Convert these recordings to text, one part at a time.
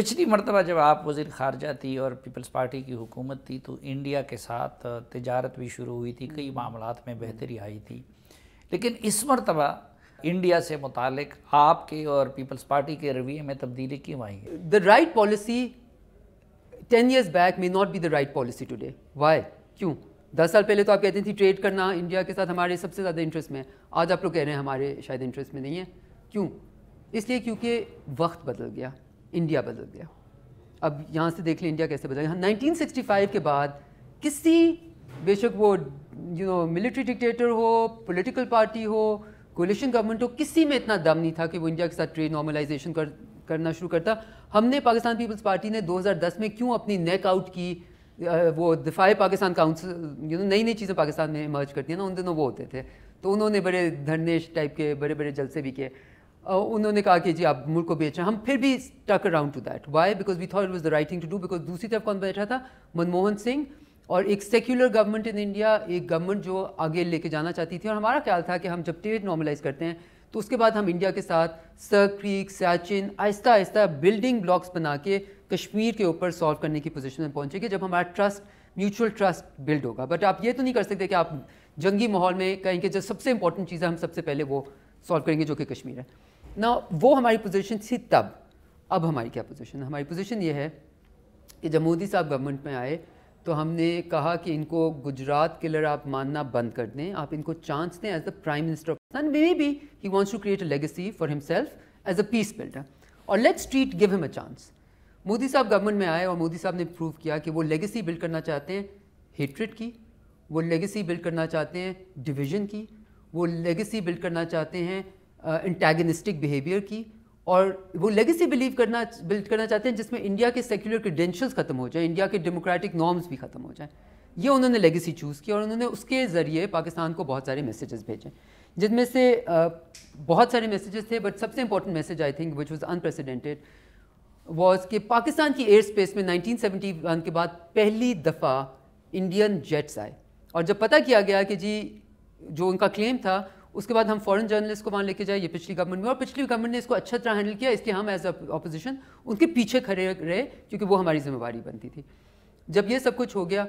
पिछली मरतबा जब आप वजीर खारजा थी और पीपल्स पार्टी की हुकूमत थी तो इंडिया के साथ तजारत भी शुरू हुई थी कई मामलों में बेहतरी आई थी लेकिन इस मरतबा इंडिया से मुतक आपके और पीपल्स पार्टी के रवैये में तब्दीली क्यों आई है the right policy ten years back may not be the right policy today why क्यों दस साल पहले तो आप कहते थे ट्रेड करना इंडिया के साथ हमारे सबसे ज़्यादा इंटरेस्ट में आज आप लोग कह रहे हैं हमारे शायद इंटरेस्ट में नहीं है क्यों इसलिए क्योंकि वक्त बदल गया इंडिया बदल गया अब यहाँ से देख लें इंडिया कैसे बदला यहाँ 1965 के बाद किसी बेशक वो यू नो मिलिट्री डिक्टेटर हो पॉलिटिकल पार्टी हो कोलिशन गवर्नमेंट हो किसी में इतना दम नहीं था कि वो इंडिया के साथ ट्रेड नॉर्मलाइजेशन कर करना शुरू करता हमने पाकिस्तान पीपल्स पार्टी ने 2010 में क्यों अपनी नेक आउट की वो दिफाए पाकिस्तान काउंसिल यू नो नई नई चीज़ें पाकिस्तान में मर्ज करती हैं ना उन दिनों वो होते थे तो उन्होंने बड़े धरनेश टाइप के बड़े बड़े जलसे भी किए उन्होंने कहा कि जी आप मुल्क को बेच रहे हैं हम फिर भी tuck around to that why because we thought it was the right thing to do because दूसरी तरफ कौन बैठा था मनमोहन सिंह और एक सेक्युलर गवर्नमेंट इन इंडिया एक गवर्नमेंट जो आगे लेके जाना चाहती थी और हमारा ख्याल था कि हम जब ट्रेड नॉर्मलाइज करते हैं तो उसके बाद हम इंडिया के साथ सर क्रीक सियाचिन आहिस्ता आहिस्ता बिल्डिंग ब्लॉक्स बना के कश्मीर के ऊपर सॉल्व करने की पोजिशन में पहुँचेंगे जब हमारा ट्रस्ट म्यूचुअल ट्रस्ट बिल्ड होगा बट आप ये तो नहीं कर सकते कि आप जंगी माहौल में कहेंगे जो सबसे इंपॉर्टेंट चीज़ है हम सबसे पहले वो सॉल्व करेंगे जो कि कश्मीर है ना वो हमारी पोजीशन थी तब अब हमारी क्या पोजीशन हमारी पोजीशन ये है कि जब मोदी साहब गवर्नमेंट में आए तो हमने कहा कि इनको गुजरात किलर आप मानना बंद कर दें आप इनको चांस दें as the prime minister of may be he wants to create a legacy for himself as a peace builder और let's treat give him a chance Modi साहब गवर्नमेंट में आए और मोदी साहब ने प्रूव किया कि वो लेगेसी बिल्ड करना चाहते हैं हेट्रेड की वो लेगेसी बिल्ड करना चाहते हैं डिवीजन की वो लेगेसी बिल्ड करना चाहते हैं इंटेगनिस्टिक बिहेवियर की और वो लेगेसी बिलीव करना बिल्ड करना चाहते हैं जिसमें इंडिया के सेक्युलर क्रेडेंशियल्स ख़त्म हो जाए इंडिया के डेमोक्रेटिक नॉर्म्स भी ख़त्म हो जाएँ ये उन्होंने लेगेसी चूज़ की और उन्होंने उसके ज़रिए पाकिस्तान को बहुत सारे मैसेजेस भेजे जिनमें से बहुत सारे मैसेजेस थे बट सबसे important message I think which was unprecedented was कि पाकिस्तान की एयर स्पेस में 1971 के बाद पहली दफ़ा इंडियन जेट्स आए और जब पता किया गया कि जी जो उनका क्लेम था उसके बाद हम फॉरेन जर्नलिस्ट को वहाँ लेके जाए ये पिछली गवर्नमेंट में और पिछली गवर्नमेंट ने इसको अच्छा तरह हैंडल किया इसलिए हम एज अपोजिशन उनके पीछे खड़े रहे क्योंकि वो हमारी जिम्मेवारी बनती थी जब ये सब कुछ हो गया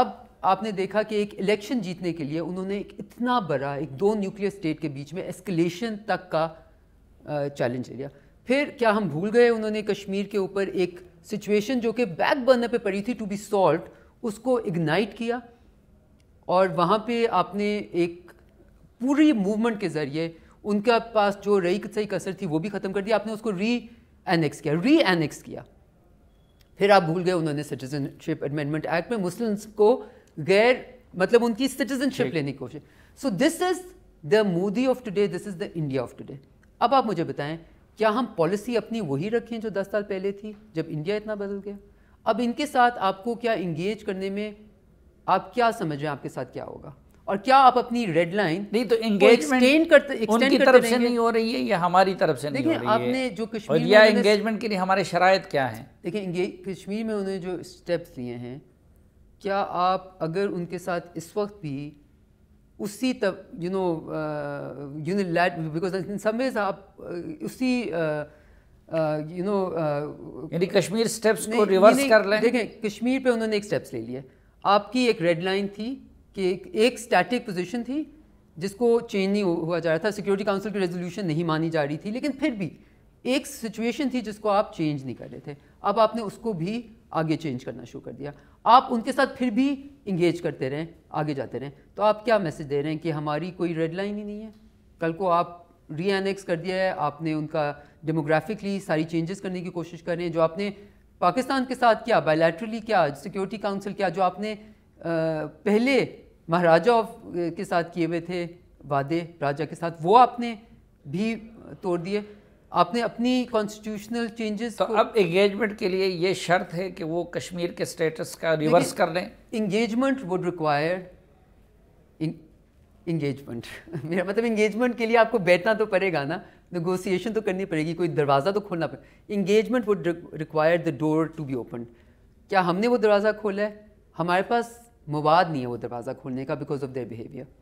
अब आपने देखा कि एक इलेक्शन जीतने के लिए उन्होंने एक इतना बड़ा एक दो न्यूक्लियर स्टेट के बीच में एस्केलेशन तक का चैलेंज लिया फिर क्या हम भूल गए उन्होंने कश्मीर के ऊपर एक सिचुएशन जो कि बैक बर्नर पर पड़ी थी टू बी सॉल्व उसको इग्नाइट किया और वहाँ पे आपने एक पूरी मूवमेंट के ज़रिए उनके पास जो रईक सही कसर थी वो भी ख़त्म कर दिया आपने उसको री एनेक्स किया री एनेक्स किया फिर आप भूल गए उन्होंने सिटीजनशिप अमेंडमेंट एक्ट में मुस्लिम्स को गैर मतलब उनकी सिटीजनशिप लेने की कोशिश so this is the Modi of today this is the India of today अब आप मुझे बताएं क्या हम पॉलिसी अपनी वही रखें जो दस साल पहले थी जब इंडिया इतना बदल गया अब इनके साथ आपको क्या इंगेज करने में आप क्या समझ रहे हैं आपके साथ क्या होगा और क्या आप अपनी रेड लाइन नहीं तो एंगेजमेंट करते उनकी करते तरफ से नहीं हो रही है या हमारी तरफ से नहीं हो रही आपने है। जो कश्मीर और या एंगेजमेंट के लिए हमारे शराय क्या हैं देखिए कश्मीर में उन्होंने जो स्टेप्स लिए हैं क्या आप अगर उनके साथ इस वक्त भी उसी तब यू नो यूनिलैट बिकॉज इन सम वेज आप uh, उसी यू uh, नो uh, यानी कश्मीर स्टेप्स को रिवर्स कर लें देखें कश्मीर पे उन्होंने एक स्टेप्स ले लिए आपकी एक रेड लाइन थी कि एक, एक स्टैटिक पोजीशन थी जिसको चेंज नहीं हुआ जा रहा था सिक्योरिटी काउंसिल की रेजोल्यूशन नहीं मानी जा रही थी लेकिन फिर भी एक सिचुएशन थी जिसको आप चेंज नहीं कर रहे थे अब आपने उसको भी आगे चेंज करना शुरू कर दिया आप उनके साथ फिर भी इंगेज करते रहें आगे जाते रहें तो आप क्या मैसेज दे रहे हैं कि हमारी कोई रेड लाइन ही नहीं है कल को आप री एनेक्स कर दिया है आपने उनका डेमोग्राफिकली सारी चेंजेस करने की कोशिश कर रहे हैं जो आपने पाकिस्तान के साथ क्या बायलैटरली क्या सिक्योरिटी काउंसिल क्या जो आपने पहले महाराजा के साथ किए हुए थे वादे राजा के साथ वो आपने भी तोड़ दिए आपने अपनी कॉन्स्टिट्यूशनल चेंजेस तो अब एंगेजमेंट के लिए ये शर्त है कि वो कश्मीर के स्टेटस का रिवर्स कर लें इंगेजमेंट वुड रिक्वायर इंगेजमेंट मेरा मतलब इंगेजमेंट के लिए आपको बैठना तो पड़ेगा ना निगोसिएशन तो करनी पड़ेगी कोई दरवाज़ा तो खोलना पड़ेगा engagement would require the door to be open क्या हमने वो दरवाज़ा खोला है हमारे पास मवाद नहीं है वो दरवाज़ा खोलने का बिकॉज ऑफ देयर बिहेवियर